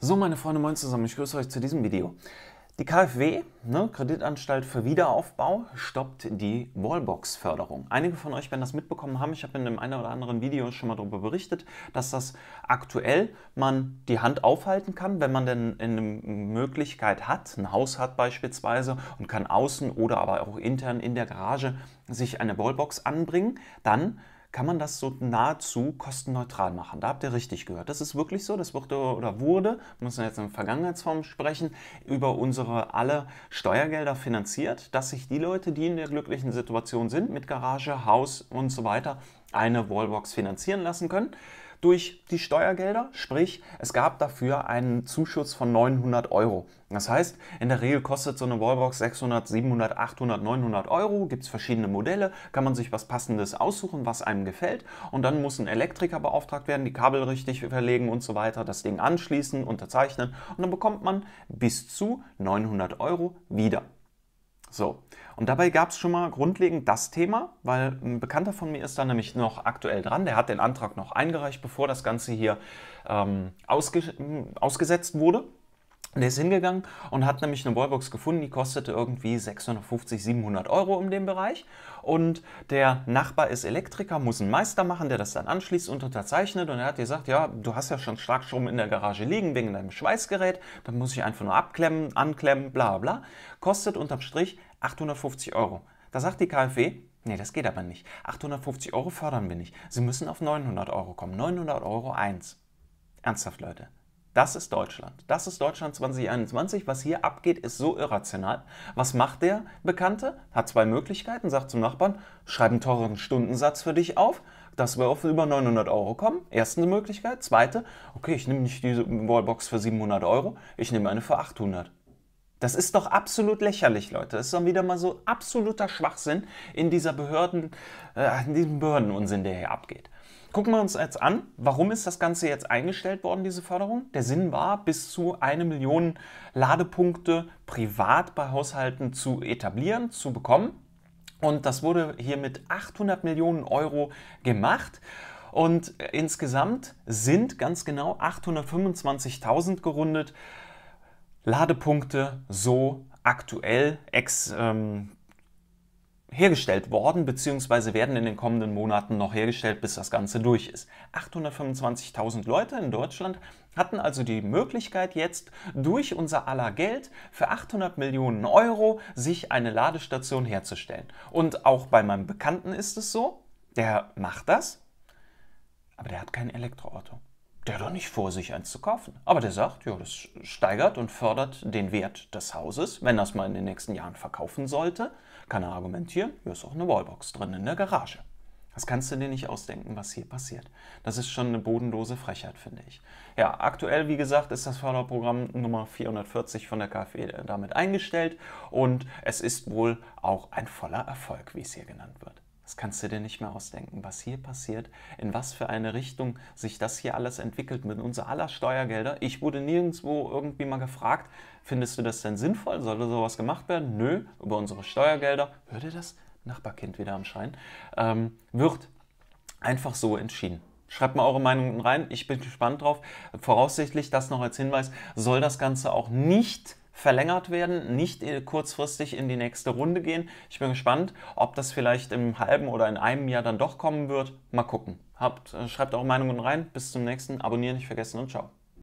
So meine Freunde, moin zusammen, ich grüße euch zu diesem Video. Die KfW, ne, Kreditanstalt für Wiederaufbau, stoppt die Wallbox-Förderung. Einige von euch werden das mitbekommen haben. Ich habe in dem einen oder anderen Video schon mal darüber berichtet, dass das aktuell man die Hand aufhalten kann, wenn man denn eine Möglichkeit hat, ein Haus hat beispielsweise und kann außen oder aber auch intern in der Garage sich eine Wallbox anbringen, dann kann man das so nahezu kostenneutral machen. Da habt ihr richtig gehört. Das ist wirklich so. Das wurde oder wurde, muss man jetzt in Vergangenheitsform sprechen, über unsere alle Steuergelder finanziert, dass sich die Leute, die in der glücklichen Situation sind, mit Garage, Haus und so weiter, eine Wallbox finanzieren lassen können durch die Steuergelder, sprich es gab dafür einen Zuschuss von 900 Euro. Das heißt, in der Regel kostet so eine Wallbox 600, 700, 800, 900 Euro, gibt es verschiedene Modelle, kann man sich was Passendes aussuchen, was einem gefällt und dann muss ein Elektriker beauftragt werden, die Kabel richtig verlegen und so weiter, das Ding anschließen, unterzeichnen und dann bekommt man bis zu 900 Euro wieder. So, und dabei gab es schon mal grundlegend das Thema, weil ein Bekannter von mir ist da nämlich noch aktuell dran. Der hat den Antrag noch eingereicht, bevor das Ganze hier ähm, ausge ausgesetzt wurde. Der ist hingegangen und hat nämlich eine Wallbox gefunden, die kostete irgendwie 650, 700 Euro in dem Bereich. Und der Nachbar ist Elektriker, muss einen Meister machen, der das dann anschließt und unterzeichnet. Und er hat gesagt, ja, du hast ja schon Schlagstrom in der Garage liegen wegen deinem Schweißgerät, dann muss ich einfach nur abklemmen, anklemmen, bla bla. Kostet unterm Strich 850 Euro. Da sagt die KfW, nee, das geht aber nicht. 850 Euro fördern wir nicht. Sie müssen auf 900 Euro kommen. 900 Euro eins. Ernsthaft, Leute. Das ist Deutschland. Das ist Deutschland 2021. Was hier abgeht, ist so irrational. Was macht der Bekannte? Hat zwei Möglichkeiten, sagt zum Nachbarn, schreib einen teuren Stundensatz für dich auf, dass wir auf über 900 Euro kommen. Erste Möglichkeit. Zweite, okay, ich nehme nicht diese Wallbox für 700 Euro, ich nehme eine für 800. Das ist doch absolut lächerlich, Leute. Das ist dann wieder mal so absoluter Schwachsinn in dieser Behörden, äh, in diesem Behördenunsinn, der hier abgeht. Gucken wir uns jetzt an, warum ist das Ganze jetzt eingestellt worden, diese Förderung? Der Sinn war, bis zu eine Million Ladepunkte privat bei Haushalten zu etablieren, zu bekommen. Und das wurde hier mit 800 Millionen Euro gemacht. Und äh, insgesamt sind ganz genau 825.000 gerundet Ladepunkte so aktuell ex ähm, hergestellt worden bzw. werden in den kommenden Monaten noch hergestellt, bis das Ganze durch ist. 825.000 Leute in Deutschland hatten also die Möglichkeit jetzt durch unser aller Geld für 800 Millionen Euro sich eine Ladestation herzustellen. Und auch bei meinem Bekannten ist es so, der macht das, aber der hat kein Elektroauto der doch nicht vor, sich eins zu kaufen. Aber der sagt, ja, das steigert und fördert den Wert des Hauses. Wenn das mal in den nächsten Jahren verkaufen sollte, kann er argumentieren, hier ist auch eine Wallbox drin in der Garage. Das kannst du dir nicht ausdenken, was hier passiert. Das ist schon eine bodenlose Frechheit, finde ich. Ja, aktuell, wie gesagt, ist das Förderprogramm Nummer 440 von der KfW damit eingestellt und es ist wohl auch ein voller Erfolg, wie es hier genannt wird. Das kannst du dir nicht mehr ausdenken, was hier passiert, in was für eine Richtung sich das hier alles entwickelt mit unser aller Steuergelder. Ich wurde nirgendwo irgendwie mal gefragt, findest du das denn sinnvoll? Sollte sowas gemacht werden? Nö, über unsere Steuergelder. Würde das Nachbarkind wieder am Schein? Ähm, wird einfach so entschieden. Schreibt mal eure Meinungen rein. Ich bin gespannt drauf. Voraussichtlich, das noch als Hinweis, soll das Ganze auch nicht verlängert werden, nicht äh, kurzfristig in die nächste Runde gehen. Ich bin gespannt, ob das vielleicht im halben oder in einem Jahr dann doch kommen wird. Mal gucken. Habt, äh, schreibt eure Meinungen rein. Bis zum nächsten. Abonnieren nicht vergessen und ciao.